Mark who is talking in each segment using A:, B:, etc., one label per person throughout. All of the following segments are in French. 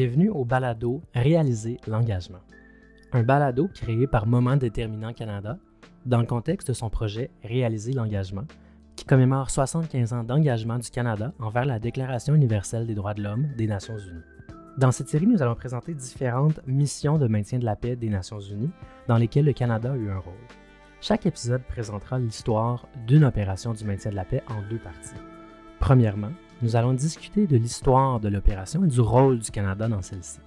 A: bienvenue au balado Réaliser l'engagement. Un balado créé par Moment Déterminant Canada dans le contexte de son projet Réaliser l'engagement, qui commémore 75 ans d'engagement du Canada envers la Déclaration universelle des droits de l'homme des Nations unies. Dans cette série, nous allons présenter différentes missions de maintien de la paix des Nations unies dans lesquelles le Canada a eu un rôle. Chaque épisode présentera l'histoire d'une opération du maintien de la paix en deux parties. Premièrement, nous allons discuter de l'histoire de l'opération et du rôle du Canada dans celle-ci.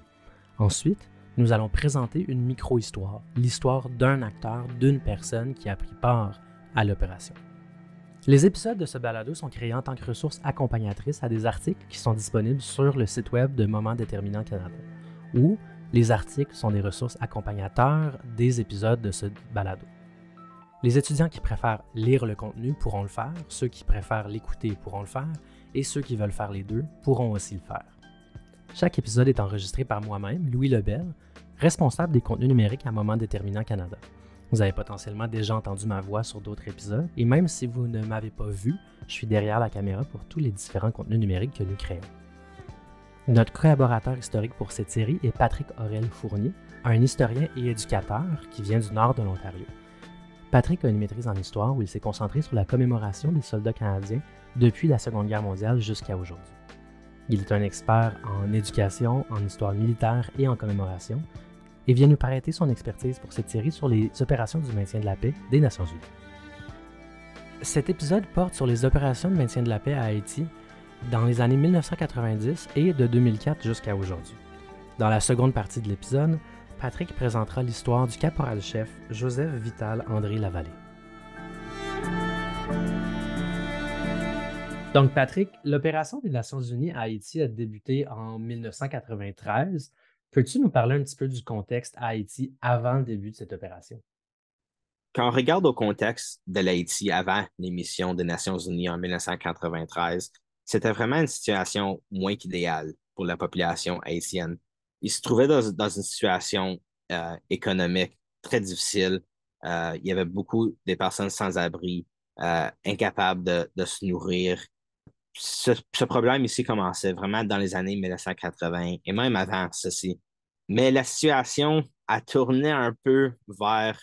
A: Ensuite, nous allons présenter une micro-histoire, l'histoire d'un acteur, d'une personne qui a pris part à l'opération. Les épisodes de ce balado sont créés en tant que ressources accompagnatrices à des articles qui sont disponibles sur le site web de Moments déterminants Canada, où les articles sont des ressources accompagnateurs des épisodes de ce balado. Les étudiants qui préfèrent lire le contenu pourront le faire, ceux qui préfèrent l'écouter pourront le faire, et ceux qui veulent faire les deux pourront aussi le faire. Chaque épisode est enregistré par moi-même, Louis Lebel, responsable des contenus numériques à Moment Déterminant Canada. Vous avez potentiellement déjà entendu ma voix sur d'autres épisodes, et même si vous ne m'avez pas vu, je suis derrière la caméra pour tous les différents contenus numériques que nous créons. Notre collaborateur historique pour cette série est Patrick Aurel Fournier, un historien et éducateur qui vient du nord de l'Ontario. Patrick a une maîtrise en histoire où il s'est concentré sur la commémoration des soldats canadiens depuis la Seconde Guerre mondiale jusqu'à aujourd'hui. Il est un expert en éducation, en histoire militaire et en commémoration, et vient nous paraître son expertise pour cette série sur les opérations du maintien de la paix des Nations Unies. Cet épisode porte sur les opérations de maintien de la paix à Haïti dans les années 1990 et de 2004 jusqu'à aujourd'hui. Dans la seconde partie de l'épisode, Patrick présentera l'histoire du caporal-chef Joseph Vital André Lavallée. Donc, Patrick, l'opération des Nations Unies à Haïti a débuté en 1993. Peux-tu nous parler un petit peu du contexte à Haïti avant le début de cette opération?
B: Quand on regarde au contexte de l'Haïti avant l'émission des Nations Unies en 1993, c'était vraiment une situation moins qu'idéale pour la population haïtienne. Ils se trouvaient dans, une situation euh, économique très difficile. Euh, il y avait beaucoup de personnes sans abri, euh, incapables de, se nourrir, ce, problème ici commençait vraiment dans les années 1980 et même avant ceci. Mais la situation a tourné un peu vers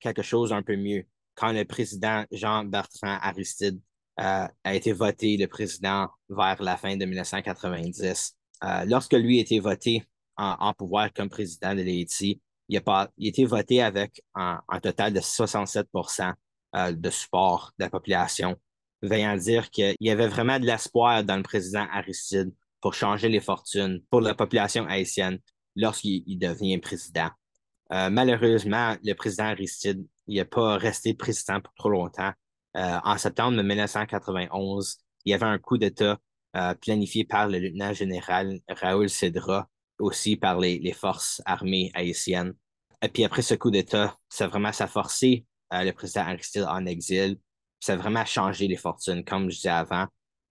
B: quelque chose d'un peu mieux quand le président Jean-Bertrand Aristide euh, a été voté le président vers la fin de 1990. Euh, lorsque lui a été voté en, pouvoir comme président de l'Haïti, il, a, il été voté avec un, total de 67 euh, de support de la population veillant à dire qu'il y avait vraiment de l'espoir dans le président Aristide pour changer les fortunes pour la population haïtienne lorsqu'il devient président. Euh, malheureusement, le président Aristide n'est pas resté président pour trop longtemps. Euh, en septembre 1991, il y avait un coup d'État euh, planifié par le lieutenant général Raoul Cédra, aussi par les, forces armées haïtiennes. Et puis après ce coup d'État, ça vraiment ça forcé le président Aristide en exil ça a vraiment changé les fortunes. Comme je disais avant,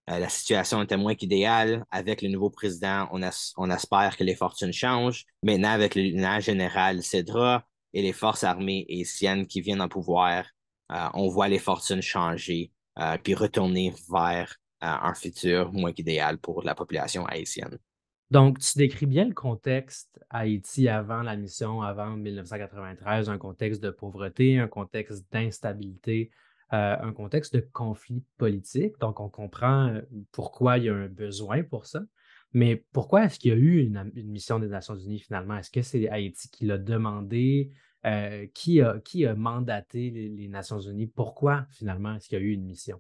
B: euh, la situation était moins qu'idéale. Avec le nouveau président, on, espère que les fortunes changent. Maintenant, avec le général Cédra et les forces armées haïtiennes qui viennent en pouvoir, euh, on voit les fortunes changer euh, puis retourner vers un futur moins qu'idéal pour la population haïtienne.
A: Donc, tu décris bien le contexte Haïti avant la mission, avant 1993, un contexte de pauvreté, un contexte d'instabilité, euh, un contexte de conflit politique. Donc, on comprend euh, pourquoi il y a un besoin pour ça. Mais pourquoi est-ce qu'il y a eu une, mission des Nations Unies finalement? Est-ce que c'est Haïti qui l'a demandé? Euh, qui, a, qui mandaté les, les Nations Unies? Pourquoi finalement est-ce qu'il y a eu une mission?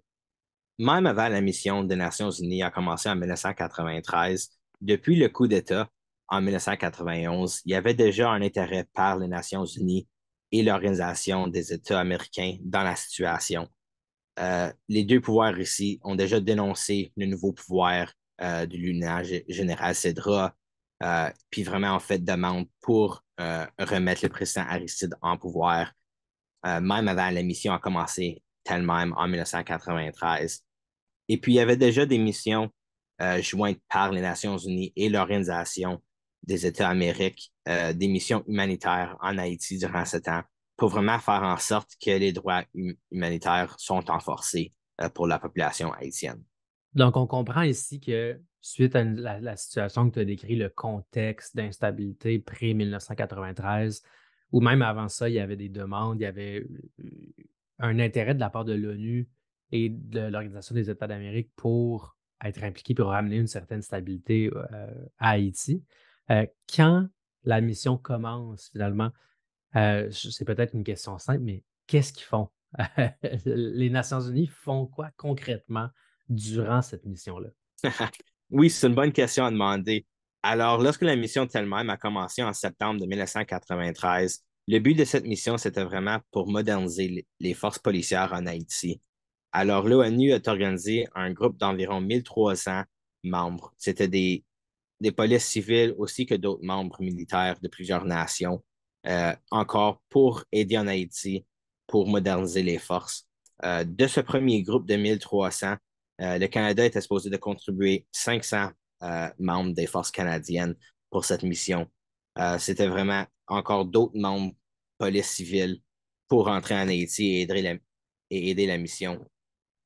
B: Même avant la mission des Nations Unies a commencé en 1993, depuis le coup d'État en 1991, il y avait déjà un intérêt par les Nations Unies et l'Organisation des États américains dans la situation. Euh, les deux pouvoirs ici ont déjà dénoncé le nouveau pouvoir euh, du Lunage général Cédra, euh, puis vraiment en fait demande pour remettre le président Aristide en pouvoir, même avant la mission a commencé telle même en 1993. Et puis il y avait déjà des missions jointes par les Nations Unies et l'organisation des États américains euh, des missions humanitaires en Haïti durant ce temps pour vraiment faire en sorte que les droits hum, humanitaires sont renforcés euh, pour la population haïtienne.
A: Donc, on comprend ici que suite à la, situation que tu as décrit, le contexte d'instabilité pré-1993, ou même avant ça, il y avait des demandes, il y avait euh, un intérêt de la part de l'ONU et de l'Organisation des États d'Amérique pour être impliqués pour ramener une certaine stabilité à Haïti. Euh, quand la mission commence finalement, euh, c'est peut-être une question simple, mais qu'est-ce qu'ils font? les Nations Unies font quoi concrètement durant cette mission-là?
B: oui, c'est une bonne question à demander. Alors, lorsque la mission elle-même a commencé en septembre de 1993, le but de cette mission, c'était vraiment pour moderniser les forces policières en Haïti. Alors, l'ONU a organisé un groupe d'environ 1300 membres. C'était des des polices civiles aussi que d'autres membres militaires de plusieurs nations, euh, encore pour aider en Haïti, pour moderniser les forces. Euh, de ce premier groupe de 1300, euh, le Canada était supposé de contribuer 500 euh, membres des forces canadiennes pour cette mission. C'était vraiment encore d'autres membres police civiles pour entrer en Haïti aider et aider la mission.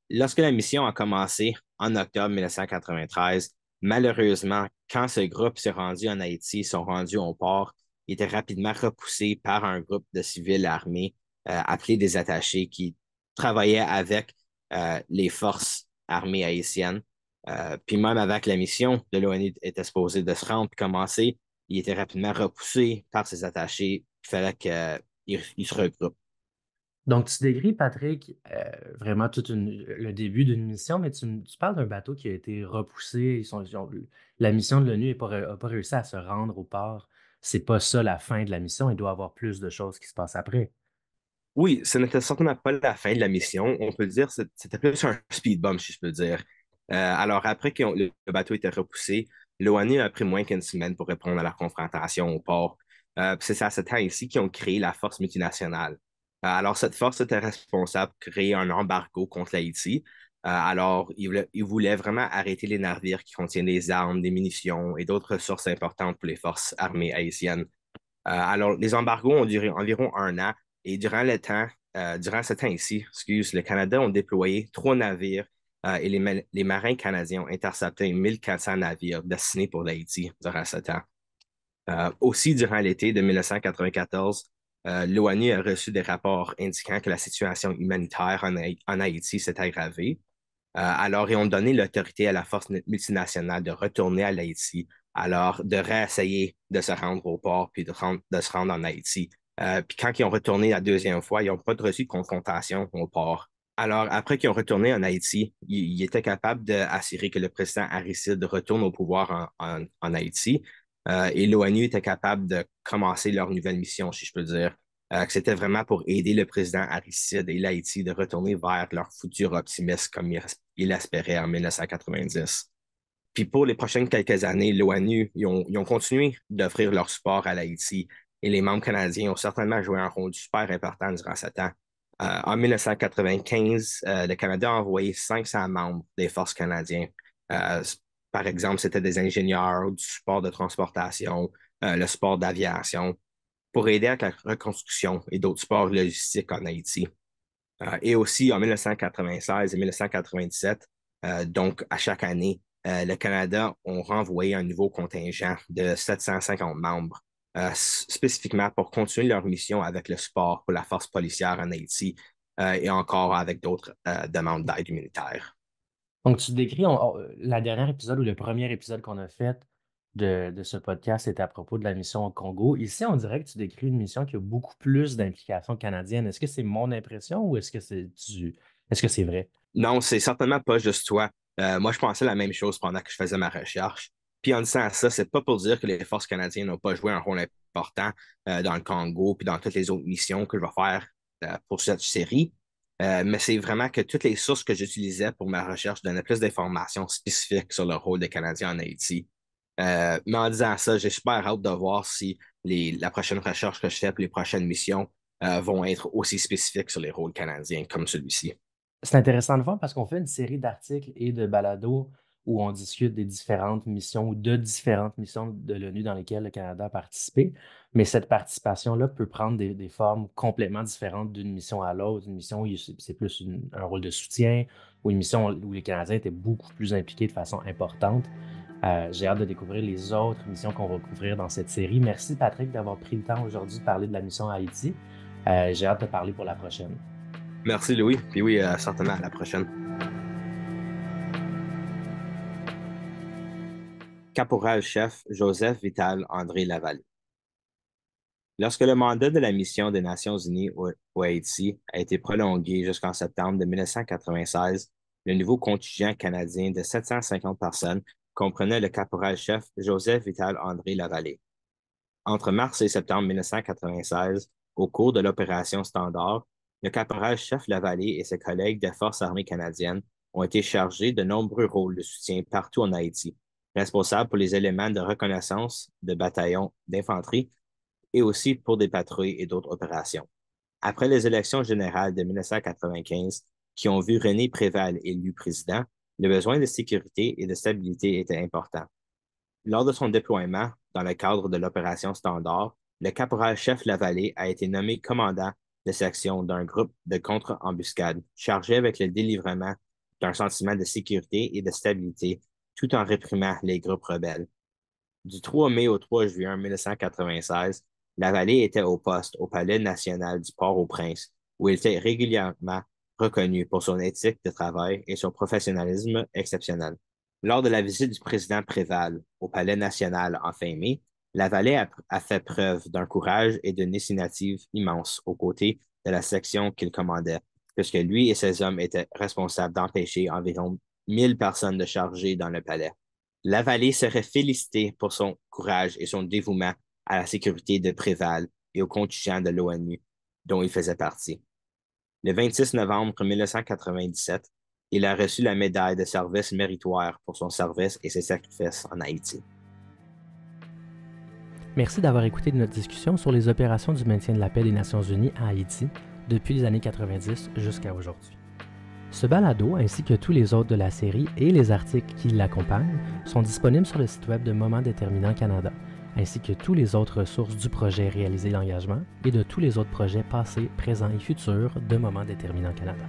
B: Lorsque la mission a commencé en octobre 1993, Malheureusement, quand ce groupe s'est rendu en Haïti, ils sont rendus au port, ils étaient rapidement repoussés par un groupe de civils armés euh, appelés des attachés qui travaillaient avec euh, les forces armées haïtiennes. Euh, puis même avec la mission de l'ONU était supposée de se rendre et commencer, il était rapidement repoussé par ces attachés. Il fallait qu'ils se regroupent.
A: Donc, tu décris, Patrick, euh, vraiment tout le début d'une mission, mais tu, parles d'un bateau qui a été repoussé. Ils la mission de l'ONU n'a pas, réussi à se rendre au port. C'est pas ça la fin de la mission. Il doit y avoir plus de choses qui se passent après.
B: Oui, ce n'était certainement pas la fin de la mission. On peut dire c'était plus un speed bump, si je peux dire. Euh, alors, après que le bateau été repoussé, l'ONU a pris moins qu'une semaine pour répondre à la confrontation au port. Euh, c'est à ce temps ci qu'ils ont créé la force multinationale. Alors, cette force était responsable de créer un embargo contre l'Haïti. Euh, alors, il voulait, vraiment arrêter les navires qui contiennent des armes, des munitions et d'autres ressources importantes pour les forces armées haïtiennes. Euh, alors, les embargos ont duré environ un an et durant le temps, euh, durant ce temps ici, excuse, le Canada ont déployé trois navires et les, marins canadiens ont intercepté 1400 navires destinés pour l'Haïti durant ce temps. aussi, durant l'été de 1994, euh, l'ONU a reçu des rapports indiquant que la situation humanitaire en, Haïti s'est aggravée. Euh, alors, ils ont donné l'autorité à la force multinationale de retourner à Haïti, alors de réessayer de se rendre au port puis de, se rendre en Haïti. Euh, puis quand ils ont retourné la deuxième fois, ils n'ont pas reçu de confrontation au port. Alors, après qu'ils ont retourné en Haïti, ils, étaient capables d'assurer que le président Aristide retourne au pouvoir en Haïti, euh, et l'ONU était capable de commencer leur nouvelle mission, si je peux dire, euh, c'était vraiment pour aider le président Aristide et l'Haïti de retourner vers leur futur optimiste comme il, espérait en 1990. Puis pour les prochaines quelques années, l'ONU, ils ont, continué d'offrir leur support à l'Haïti et les membres canadiens ont certainement joué un rôle super important durant ce temps. Euh, en 1995, le Canada a envoyé 500 membres des forces canadiennes par exemple, c'était des ingénieurs, du support de transportation, euh, le sport d'aviation, pour aider à la reconstruction et d'autres sports logistiques en Haïti. Euh, et aussi en 1996 et 1997, euh, donc à chaque année, le Canada ont renvoyé un nouveau contingent de 750 membres, spécifiquement pour continuer leur mission avec le sport pour la force policière en Haïti et encore avec d'autres demandes d'aide militaire.
A: Donc, tu décris, la dernière épisode ou le premier épisode qu'on a fait de, ce podcast était à propos de la mission au Congo. Ici, on dirait que tu décris une mission qui a beaucoup plus d'implications canadiennes. Est-ce que c'est mon impression ou est-ce que c'est du...
B: est-ce que c'est vrai? Non, c'est certainement pas juste toi. Euh, moi, je pensais la même chose pendant que je faisais ma recherche. Puis en disant ça, c'est pas pour dire que les forces canadiennes n'ont pas joué un rôle important euh, dans le Congo puis dans toutes les autres missions que je vais faire euh, pour cette série. Euh, mais c'est vraiment que toutes les sources que j'utilisais pour ma recherche donnaient plus d'informations spécifiques sur le rôle des Canadiens en Haïti. Euh, mais en disant ça, j'ai super hâte de voir si la prochaine recherche que je fais pour les prochaines missions euh, vont être aussi spécifiques sur les rôles canadiens comme celui-ci.
A: C'est intéressant de voir parce qu'on fait une série d'articles et de balados où on discute des différentes missions ou de différentes missions de l'ONU dans lesquelles le Canada a participé. Mais cette participation-là peut prendre des, formes complètement différentes d'une mission à l'autre. Une mission où c'est plus un rôle de soutien, ou une mission où les Canadiens étaient beaucoup plus impliqués de façon importante. Euh, j'ai hâte de découvrir les autres missions qu'on va couvrir dans cette série. Merci Patrick d'avoir pris le temps aujourd'hui de parler de la mission Haïti.
B: Euh, j'ai hâte de parler pour la prochaine. Merci Louis. Puis oui, euh, certainement à la prochaine. Caporal-chef Joseph Vital André Laval. Lorsque le mandat de la mission des Nations Unies au, Haïti a été prolongé jusqu'en septembre de 1996, le nouveau contingent canadien de 750 personnes comprenait le caporal-chef Joseph Vital André Lavallée. Entre mars et septembre 1996, au cours de l'opération Standard, le caporal-chef Lavallée et ses collègues des Forces armées canadiennes ont été chargés de nombreux rôles de soutien partout en Haïti, responsables pour les éléments de reconnaissance de bataillons d'infanterie et aussi pour des patrouilles et d'autres opérations. Après les élections générales de 1995, qui ont vu René Préval élu président, le besoin de sécurité et de stabilité était important. Lors de son déploiement, dans le cadre de l'opération Standard, le caporal-chef Lavallée a été nommé commandant de section d'un groupe de contre-embuscade chargé avec le délivrement d'un sentiment de sécurité et de stabilité tout en réprimant les groupes rebelles. Du 3 mai au 3 juin 1996, Vallée était au poste au Palais national du Port-au-Prince, où il était régulièrement reconnu pour son éthique de travail et son professionnalisme exceptionnel. Lors de la visite du président Préval au Palais national en fin mai, La a, a fait preuve d'un courage et d'une initiative immense aux côtés de la section qu'il commandait, puisque lui et ses hommes étaient responsables d'empêcher environ 1000 personnes de charger dans le palais. Vallée serait félicité pour son courage et son dévouement à la sécurité de Préval et au contingent de l'ONU dont il faisait partie. Le 26 novembre 1997, il a reçu la médaille de service méritoire pour son service et ses sacrifices en Haïti.
A: Merci d'avoir écouté notre discussion sur les opérations du maintien de la paix des Nations Unies en Haïti depuis les années 90 jusqu'à aujourd'hui. Ce balado, ainsi que tous les autres de la série et les articles qui l'accompagnent, sont disponibles sur le site web de Moments déterminants Canada ainsi que toutes les autres ressources du projet réalisé l'engagement et de tous les autres projets
B: passés, présents et futurs de Moment déterminant Canada.